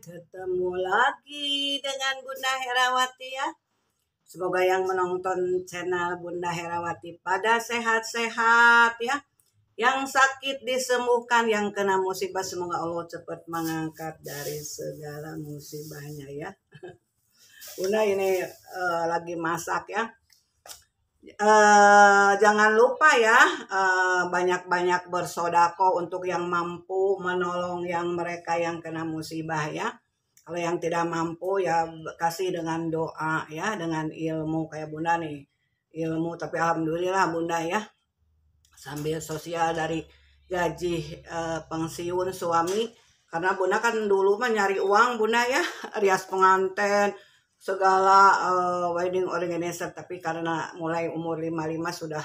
ketemu lagi dengan Bunda Herawati ya. Semoga yang menonton channel Bunda Herawati pada sehat-sehat ya. Yang sakit disembuhkan, yang kena musibah semoga Allah cepat mengangkat dari segala musibahnya ya. Bunda ini uh, lagi masak ya Uh, jangan lupa ya banyak eh, banyak-banyak bersodako untuk yang mampu menolong yang mereka yang kena musibah ya kalau yang tidak mampu ya kasih dengan doa ya dengan ilmu kayak bunda nih ilmu tapi alhamdulillah bunda ya sambil sosial dari gaji uh, pensiun suami karena bunda kan dulu mah uang bunda ya rias pengantin segala uh, wedding organizer tapi karena mulai umur 55 sudah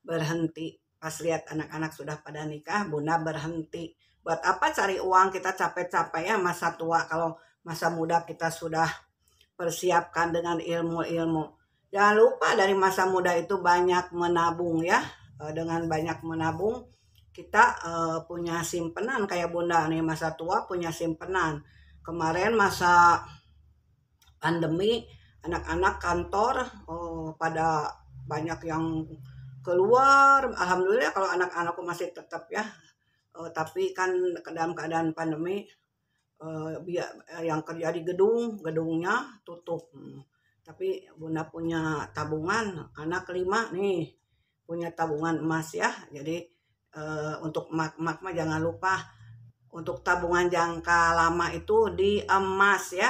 berhenti pas lihat anak-anak sudah pada nikah bunda berhenti buat apa cari uang kita capek-capek ya masa tua kalau masa muda kita sudah persiapkan dengan ilmu-ilmu jangan lupa dari masa muda itu banyak menabung ya eh, dengan banyak menabung kita uh, punya simpenan kayak bunda nih masa tua punya simpenan kemarin masa pandemi anak-anak kantor oh, pada banyak yang keluar alhamdulillah kalau anak-anakku masih tetap ya oh, tapi kan dalam keadaan pandemi oh, eh, yang kerja di gedung gedungnya tutup tapi bunda punya tabungan anak lima nih punya tabungan emas ya jadi eh, untuk mak-mak jangan lupa untuk tabungan jangka lama itu di emas ya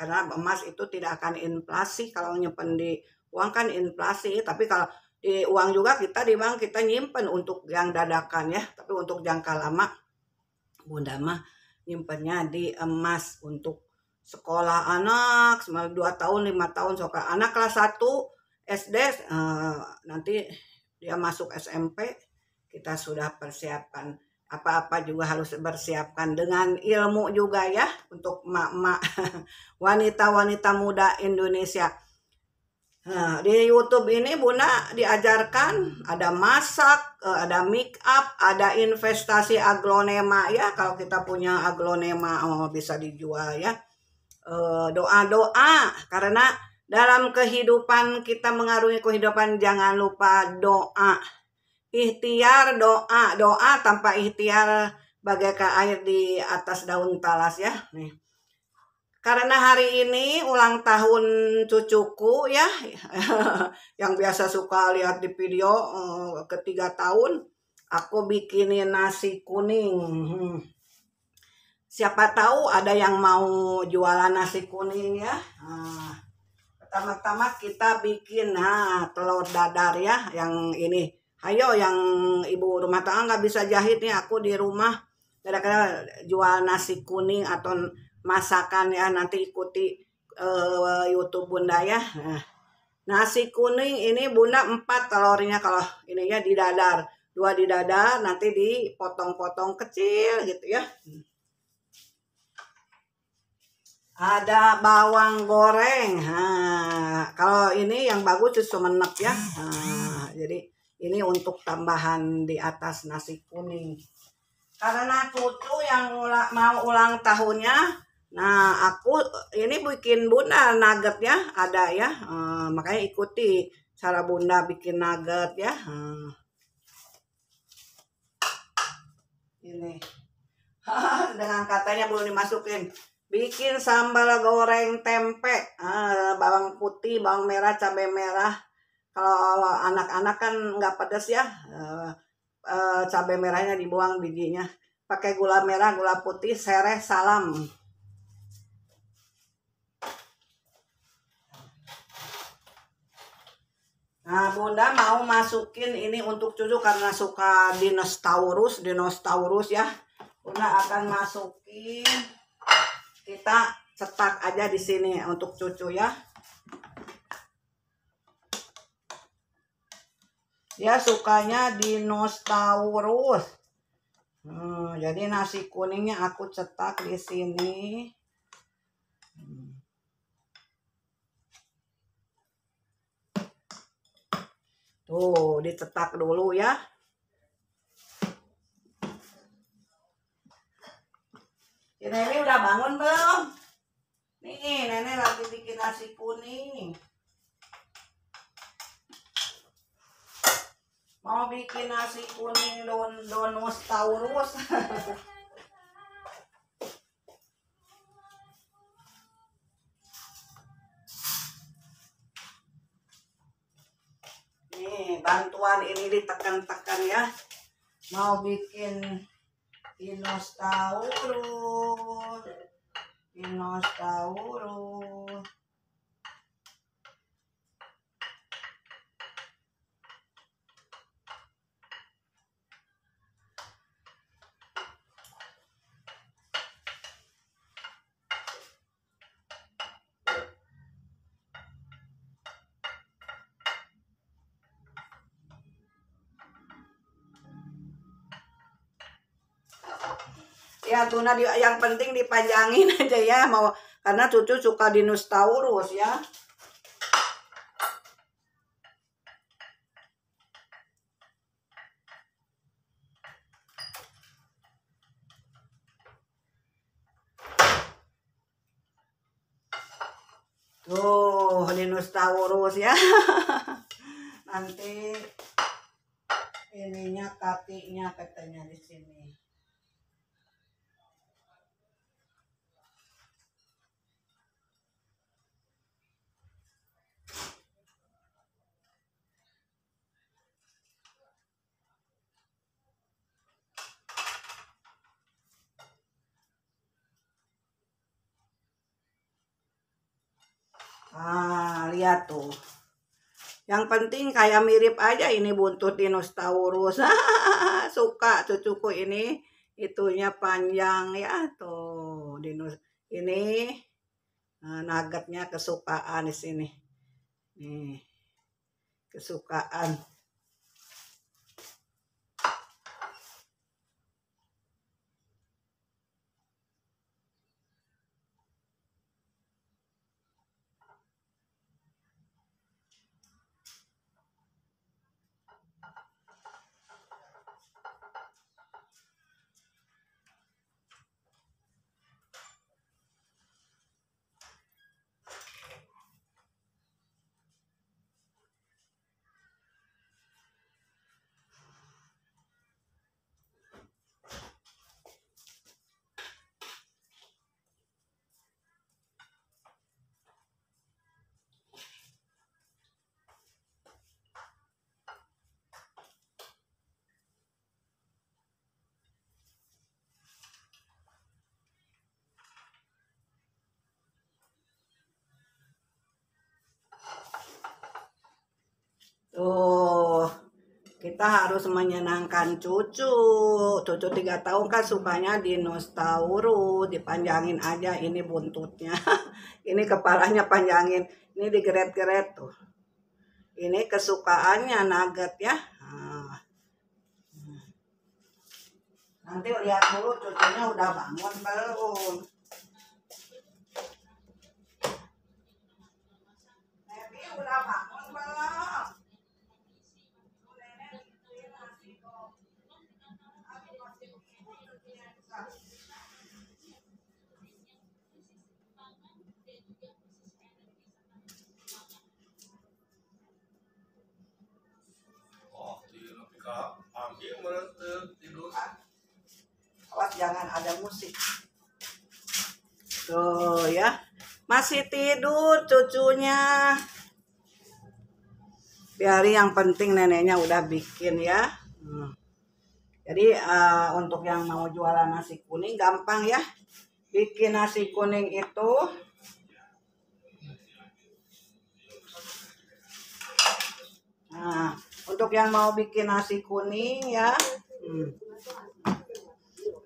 karena emas itu tidak akan inflasi kalau nyimpen di uang kan inflasi tapi kalau di uang juga kita di bank kita nyimpen untuk yang dadakan ya tapi untuk jangka lama bunda mah nyimpennya di emas untuk sekolah anak dua tahun lima tahun soka anak kelas satu SD eh, nanti dia masuk SMP kita sudah persiapkan apa-apa juga harus bersiapkan dengan ilmu juga ya untuk emak-emak wanita-wanita muda Indonesia. Nah, di YouTube ini Bunda diajarkan ada masak, eh, ada make up, ada investasi aglonema ya. Kalau kita punya aglonema oh, bisa dijual ya. Eh, doa-doa karena dalam kehidupan kita mengarungi kehidupan jangan lupa doa ikhtiar doa doa tanpa ikhtiar bagaikan air di atas daun talas ya nih karena hari ini ulang tahun cucuku ya yang biasa suka lihat di video eh, ketiga tahun aku bikinin nasi kuning hmm. siapa tahu ada yang mau jualan nasi kuning ya ah. pertama-tama kita bikin nah telur dadar ya yang ini ayo yang ibu rumah tangga nggak bisa jahit nih aku di rumah kadang-kadang jual nasi kuning atau masakan ya nanti ikuti uh, YouTube Bunda ya. Nah, nasi kuning ini Bunda empat kalorinya kalau ini ya di dadar. Dua di dadar nanti dipotong-potong kecil gitu ya. Ada bawang goreng. Nah, kalau ini yang bagus itu sumenep ya. Nah, jadi ini untuk tambahan di atas nasi kuning. Karena cucu yang ula, mau ulang tahunnya, nah aku ini bikin bunda nugget ya, ada ya. Uh, makanya ikuti cara bunda bikin nugget ya. Uh. Ini. Dengan katanya belum dimasukin. Bikin sambal goreng tempe, uh, bawang putih, bawang merah, cabai merah, kalau anak-anak kan nggak pedas ya eh, eh, cabai merahnya dibuang bijinya pakai gula merah gula putih sereh salam Nah, Bunda mau masukin ini untuk cucu karena suka dinosaurus, dinosaurus ya. Bunda akan masukin kita cetak aja di sini untuk cucu ya. Ya sukanya dinosaurus hmm, jadi nasi kuningnya aku cetak di sini tuh dicetak dulu ya ini udah bangun belum? Nih, nenek lagi bikin nasi kuning. mau bikin nasi kuning don donos taurus nih bantuan ini ditekan-tekan ya mau bikin dinosaurus dinosaurus tuna di, yang penting dipanjangin aja ya mau karena cucu suka dinosaurus ya tuh dinosaurus ya nanti ininya kakinya katanya di sini ah lihat tuh. Yang penting kayak mirip aja ini buntut dinosaurus. Suka cucuku ini itunya panjang ya tuh dinos ini nah, nuggetnya kesukaan di sini. Nih. Kesukaan. kita harus menyenangkan cucu cucu tiga tahun kan sukanya dinosaurus dipanjangin aja ini buntutnya ini kepalanya panjangin ini digeret-geret tuh ini kesukaannya nugget ya ah. nanti lihat dulu cucunya udah bangun belum Baby udah bangun belum awas jangan ada musik tuh ya masih tidur cucunya biari yang penting neneknya udah bikin ya hmm. jadi uh, untuk yang mau jualan nasi kuning gampang ya bikin nasi kuning itu nah untuk yang mau bikin nasi kuning ya. Hmm.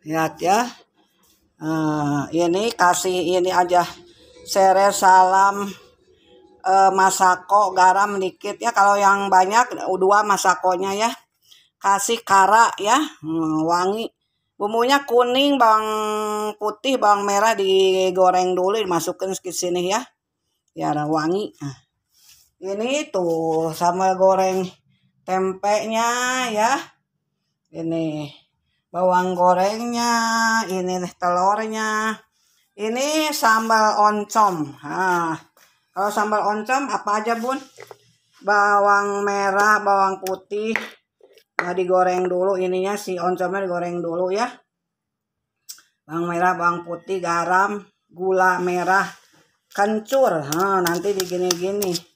Lihat ya. Uh, ini kasih ini aja seres salam uh, masako garam dikit ya kalau yang banyak dua masakonya ya kasih kara ya hmm, wangi bumbunya kuning bawang putih bawang merah digoreng dulu dimasukin ke sini ya ya wangi nah, ini tuh sama goreng tempenya ya ini bawang gorengnya ini telurnya ini sambal oncom nah, kalau sambal oncom apa aja bun bawang merah bawang putih nah digoreng dulu ininya si oncomnya digoreng dulu ya bawang merah bawang putih garam gula merah kencur nah, nanti digini-gini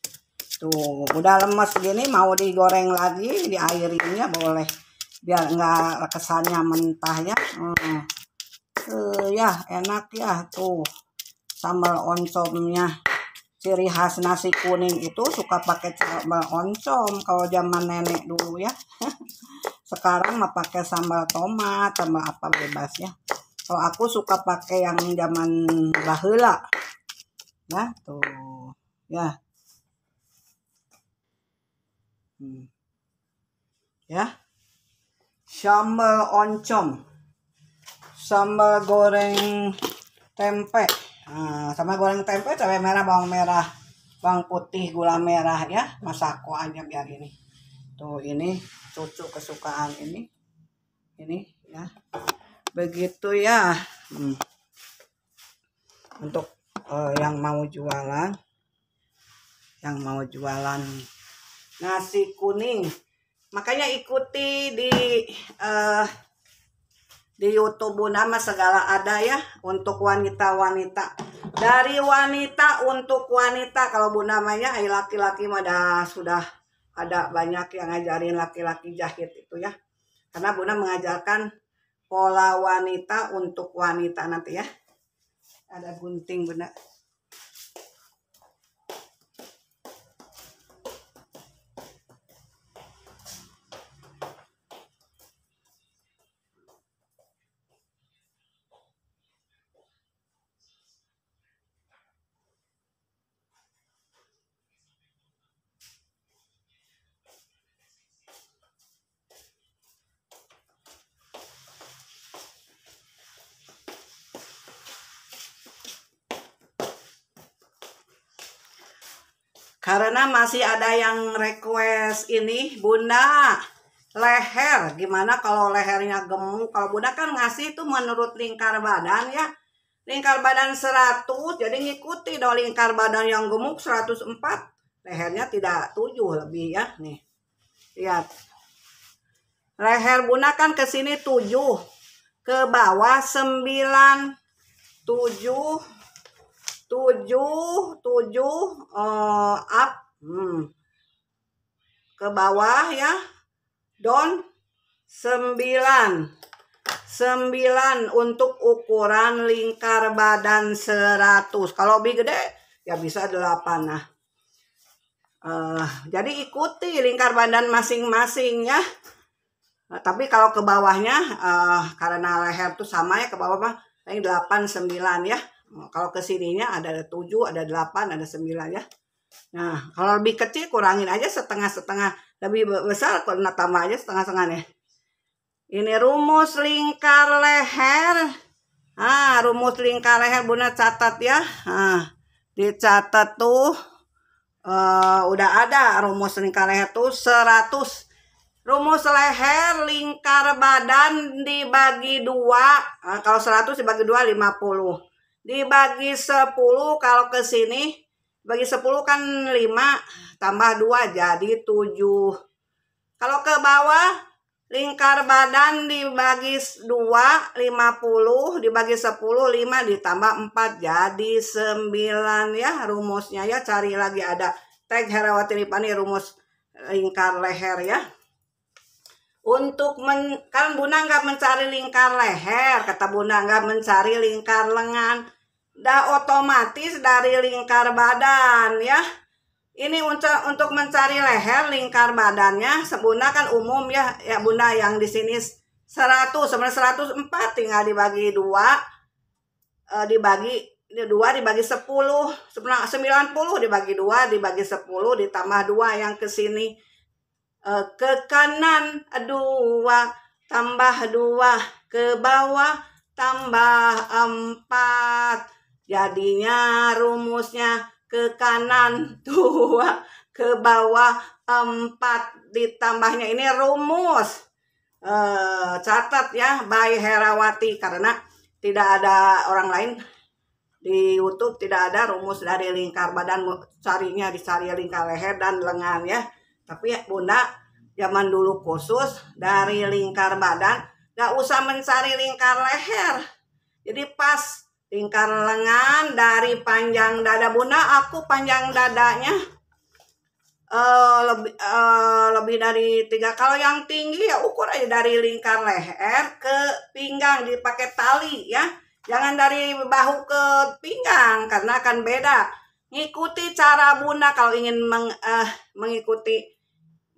Tuh, udah lemes gini mau digoreng lagi, di airinnya boleh. Biar nggak kesannya mentah ya. Hmm. Uh, ya, enak ya. Tuh, sambal oncomnya. Ciri khas nasi kuning itu suka pakai sambal oncom kalau zaman nenek dulu ya. Sekarang mah pakai sambal tomat, sambal apa bebas ya. Kalau aku suka pakai yang zaman bahula. ya tuh. Ya. Hmm. Ya. Sambal oncom. Sambal goreng tempe. Nah, sambal goreng tempe cabai merah, bawang merah, bawang putih, gula merah ya. Masako aja biar ini. Tuh ini cucu kesukaan ini. Ini ya. Begitu ya. Hmm. Untuk uh, yang mau jualan yang mau jualan nasi kuning makanya ikuti di uh, di YouTube nama segala ada ya untuk wanita-wanita dari wanita untuk wanita kalau Bu namanya ay eh, laki-laki mah sudah ada banyak yang ngajarin laki-laki jahit itu ya karena Bu Nama mengajarkan pola wanita untuk wanita nanti ya ada gunting Bunda Karena masih ada yang request ini, Bunda, leher. Gimana kalau lehernya gemuk? Kalau Bunda kan ngasih itu menurut lingkar badan ya. Lingkar badan 100, jadi ngikuti dong lingkar badan yang gemuk 104. Lehernya tidak 7 lebih ya. Nih, lihat. Leher Bunda kan kesini sini 7. Ke bawah 9, 7, tujuh tujuh eh, uh, up hmm. ke bawah ya down sembilan sembilan untuk ukuran lingkar badan seratus kalau lebih gede ya bisa delapan nah uh, jadi ikuti lingkar badan masing-masing ya Nah, tapi kalau ke bawahnya uh, karena leher tuh sama ya ke bawah mah paling 8 9 ya. Kalau kesininya ada 7, ada 8, ada 9 ya. Nah, kalau lebih kecil kurangin aja setengah-setengah. Lebih besar nak tambah aja setengah-setengah nih. Ini rumus lingkar leher. Ah, rumus lingkar leher Bunda catat ya. Ah, dicatat tuh uh, udah ada rumus lingkar leher tuh 100. Rumus leher lingkar badan dibagi dua. Nah, kalau 100 dibagi dua 50 dibagi 10 kalau ke sini bagi 10 kan 5 tambah 2 jadi 7 kalau ke bawah lingkar badan dibagi 2 50 dibagi 10 5 ditambah 4 jadi 9 ya rumusnya ya cari lagi ada tag Herawati lipani rumus lingkar leher ya untuk men, kan Bunda nggak mencari lingkar leher, kata Bunda nggak mencari lingkar lengan da otomatis dari lingkar badan ya. Ini untuk mencari leher lingkar badannya sebuna kan umum ya ya Bunda yang di sini 100 sebenarnya 104 tinggal dibagi dua e, dibagi dua dibagi 10 90 dibagi dua dibagi 10 ditambah dua yang ke sini e, ke kanan dua tambah dua ke bawah tambah empat Jadinya rumusnya ke kanan dua, ke bawah empat ditambahnya ini rumus. E, catat ya by Herawati karena tidak ada orang lain di YouTube tidak ada rumus dari lingkar badan carinya di dicari lingkar leher dan lengan ya. Tapi ya, Bunda zaman dulu khusus dari lingkar badan nggak usah mencari lingkar leher. Jadi pas Lingkar lengan dari panjang dada bunda, aku panjang dadanya uh, lebih uh, lebih dari tiga. Kalau yang tinggi ya ukur aja dari lingkar leher ke pinggang dipakai tali ya. Jangan dari bahu ke pinggang karena akan beda. Ngikuti cara bunda kalau ingin meng, uh, mengikuti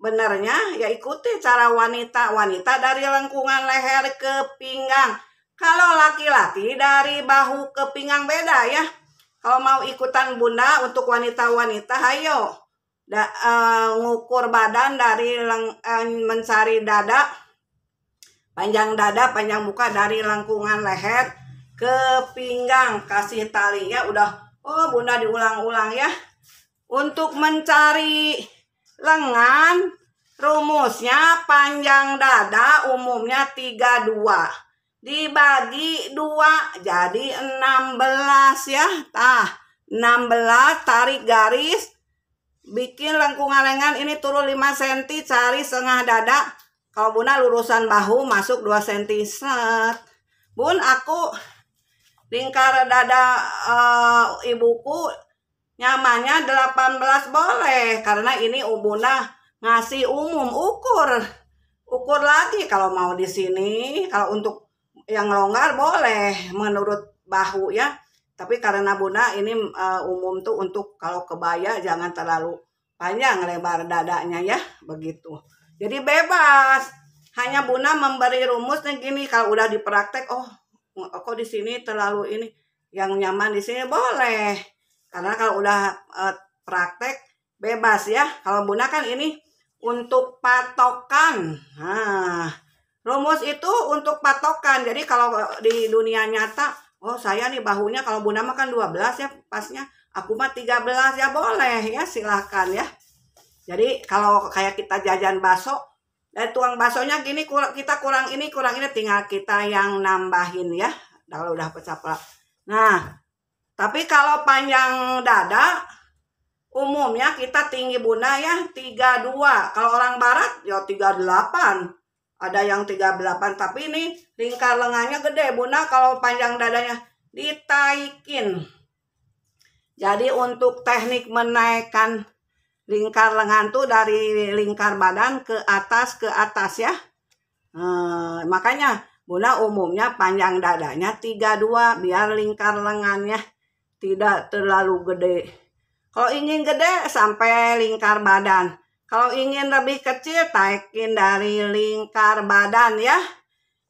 benernya ya ikuti cara wanita wanita dari lengkungan leher ke pinggang kalau laki-laki dari bahu ke pinggang beda ya. Kalau mau ikutan bunda untuk wanita-wanita, hayo da, uh, ngukur badan dari leng, uh, mencari dada, panjang dada, panjang muka dari lengkungan leher ke pinggang, kasih tali ya. Udah, oh bunda diulang-ulang ya. Untuk mencari lengan, rumusnya panjang dada umumnya 32 dibagi dua jadi 16 ya tah 16 tarik garis bikin lengkungan lengan ini turun 5 cm cari setengah dada kalau bunda lurusan bahu masuk 2 cm set bun aku lingkar dada uh, ibuku nyamannya 18 boleh karena ini bunda ngasih umum ukur ukur lagi kalau mau di sini kalau untuk yang longgar boleh menurut bahu ya tapi karena bunda ini uh, umum tuh untuk kalau kebaya jangan terlalu panjang lebar dadanya ya begitu jadi bebas hanya bunda memberi rumus nih gini kalau udah dipraktek oh kok di sini terlalu ini yang nyaman di sini boleh karena kalau udah uh, praktek bebas ya kalau bunda kan ini untuk patokan nah Rumus itu untuk patokan. Jadi kalau di dunia nyata, oh saya nih bahunya kalau Bunda makan 12 ya pasnya. Aku mah 13 ya boleh ya silahkan ya. Jadi kalau kayak kita jajan baso dan eh, tuang baksonya gini kita kurang ini kurang ini tinggal kita yang nambahin ya. Kalau udah pecah pelak. Nah, tapi kalau panjang dada umumnya kita tinggi Bunda ya 32. Kalau orang barat ya 38 ada yang 38 tapi ini lingkar lengannya gede bunda kalau panjang dadanya ditaikin jadi untuk teknik menaikkan lingkar lengan tuh dari lingkar badan ke atas ke atas ya hmm, makanya bunda umumnya panjang dadanya 32 biar lingkar lengannya tidak terlalu gede kalau ingin gede sampai lingkar badan kalau ingin lebih kecil, taikin dari lingkar badan ya.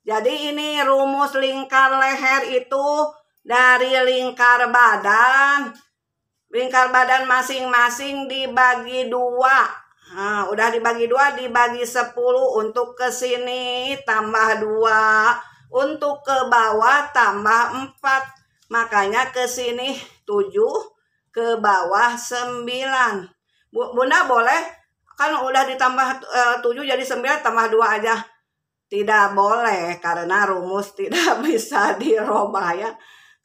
Jadi ini rumus lingkar leher itu dari lingkar badan. Lingkar badan masing-masing dibagi dua. Nah, udah dibagi dua, dibagi sepuluh untuk ke sini tambah dua. Untuk ke bawah tambah empat. Makanya ke sini tujuh, ke bawah sembilan. Bunda boleh kan udah ditambah eh, tujuh jadi sembilan tambah dua aja tidak boleh karena rumus tidak bisa dirubah ya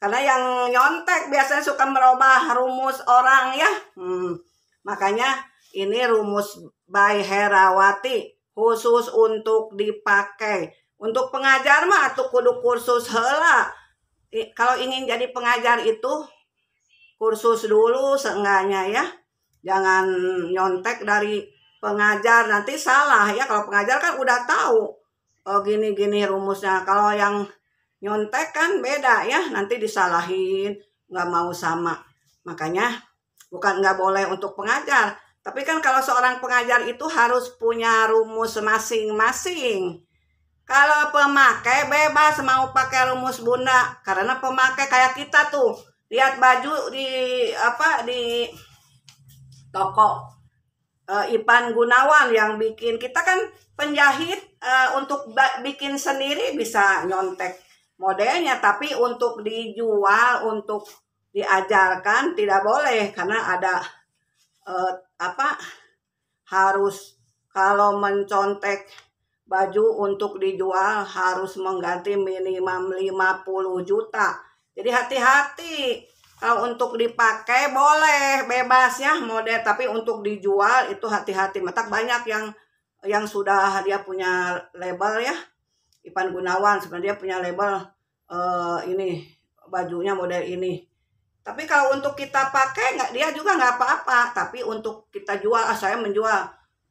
karena yang nyontek biasanya suka merubah rumus orang ya hmm. makanya ini rumus by Herawati khusus untuk dipakai untuk pengajar mah atau kudu kursus hela kalau ingin jadi pengajar itu kursus dulu seenggaknya ya jangan nyontek dari pengajar nanti salah ya kalau pengajar kan udah tahu oh gini-gini rumusnya kalau yang nyontek kan beda ya nanti disalahin nggak mau sama makanya bukan nggak boleh untuk pengajar tapi kan kalau seorang pengajar itu harus punya rumus masing-masing kalau pemakai bebas mau pakai rumus bunda karena pemakai kayak kita tuh lihat baju di apa di toko uh, Ipan Gunawan yang bikin kita kan penjahit uh, untuk bikin sendiri bisa nyontek modelnya tapi untuk dijual untuk diajarkan tidak boleh karena ada uh, apa harus kalau mencontek baju untuk dijual harus mengganti minimum 50 juta. Jadi hati-hati kalau untuk dipakai boleh bebas ya model, tapi untuk dijual itu hati-hati. Matak banyak yang yang sudah dia punya label ya. Ipan Gunawan sebenarnya punya label uh, ini bajunya model ini. Tapi kalau untuk kita pakai nggak dia juga nggak apa-apa. Tapi untuk kita jual, ah, saya menjual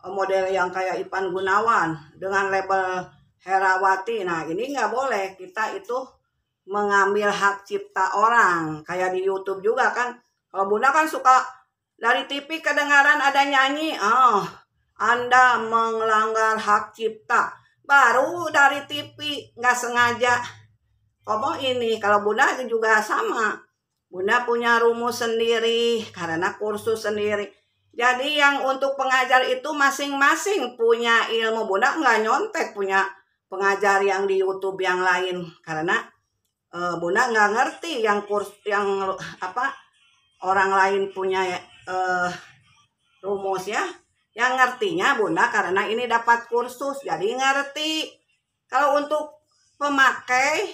eh, model yang kayak Ipan Gunawan dengan label Herawati. Nah ini nggak boleh kita itu mengambil hak cipta orang kayak di YouTube juga kan kalau bunda kan suka dari TV kedengaran ada nyanyi oh anda melanggar hak cipta baru dari TV nggak sengaja ngomong ini kalau bunda juga sama bunda punya rumus sendiri karena kursus sendiri jadi yang untuk pengajar itu masing-masing punya ilmu bunda nggak nyontek punya pengajar yang di YouTube yang lain karena uh, bunda nggak ngerti yang kurs yang apa orang lain punya uh, rumus ya yang ngertinya bunda karena ini dapat kursus jadi ngerti kalau untuk pemakai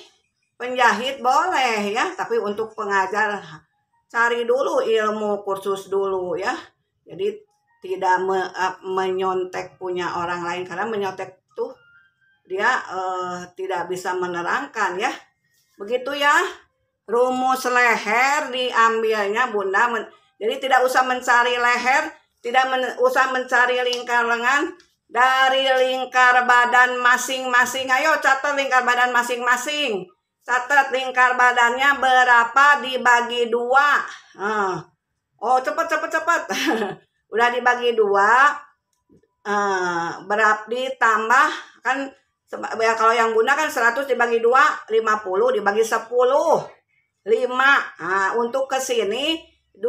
penjahit boleh ya tapi untuk pengajar cari dulu ilmu kursus dulu ya jadi tidak me, uh, menyontek punya orang lain karena menyontek tuh dia uh, tidak bisa menerangkan ya Begitu ya. Rumus leher diambilnya Bunda. Jadi tidak usah mencari leher, tidak men usah mencari lingkar lengan. Dari lingkar badan masing-masing. Ayo catat lingkar badan masing-masing. Catat lingkar badannya berapa dibagi dua. Ah. Oh cepat cepat cepet. Udah dibagi dua. Uh, ditambah tambah kan ya kalau yang bunda kan 100 dibagi 2 50 dibagi 10 5 nah, untuk ke sini 2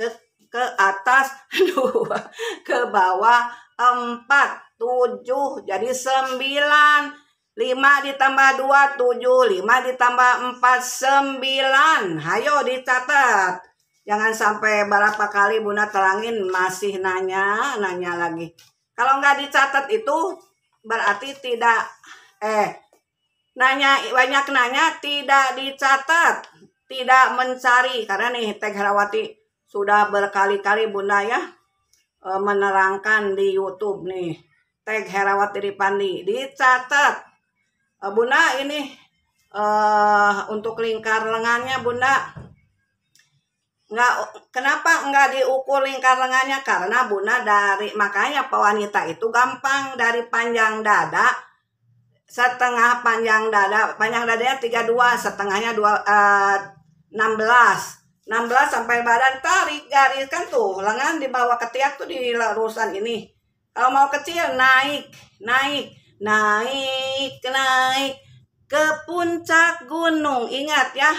ke ke atas 2 ke bawah 4 7 jadi 9 5 ditambah 2 7 5 ditambah 4 9 ayo dicatat jangan sampai berapa kali bunda terangin masih nanya nanya lagi kalau nggak dicatat itu berarti tidak eh nanya banyak nanya tidak dicatat tidak mencari karena nih Teh Herawati sudah berkali-kali bunda ya eh, menerangkan di YouTube nih Teh Herawati Ripandi dicatat eh, bunda ini eh, untuk lingkar lengannya bunda nggak kenapa nggak diukur lingkar lengannya karena bunda dari makanya pewanita itu gampang dari panjang dada setengah panjang dada panjang dadanya 32 setengahnya dua uh, 16 16 sampai badan tarik garis kan tuh lengan di bawah ketiak tuh di larusan ini kalau mau kecil naik naik naik naik ke puncak gunung ingat ya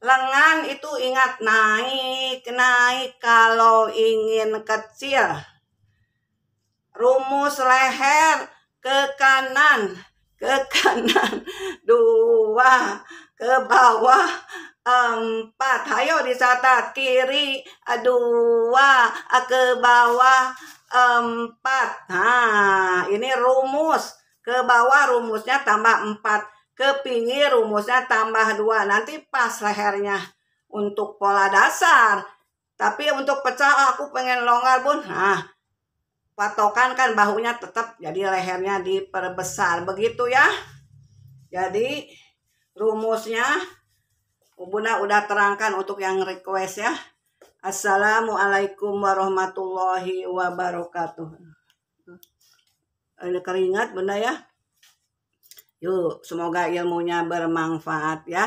Lengan itu ingat naik, naik kalau ingin kecil. Rumus leher ke kanan, ke kanan dua, ke bawah empat. Ayo dicatat kiri dua, ke bawah empat. Nah, ini rumus ke bawah rumusnya tambah empat ke pinggir rumusnya tambah dua nanti pas lehernya untuk pola dasar tapi untuk pecah aku pengen longgar pun. nah patokan kan bahunya tetap jadi lehernya diperbesar begitu ya jadi rumusnya Bunda udah terangkan untuk yang request ya Assalamualaikum warahmatullahi wabarakatuh ada keringat Bunda ya Yuk, semoga ilmunya bermanfaat ya.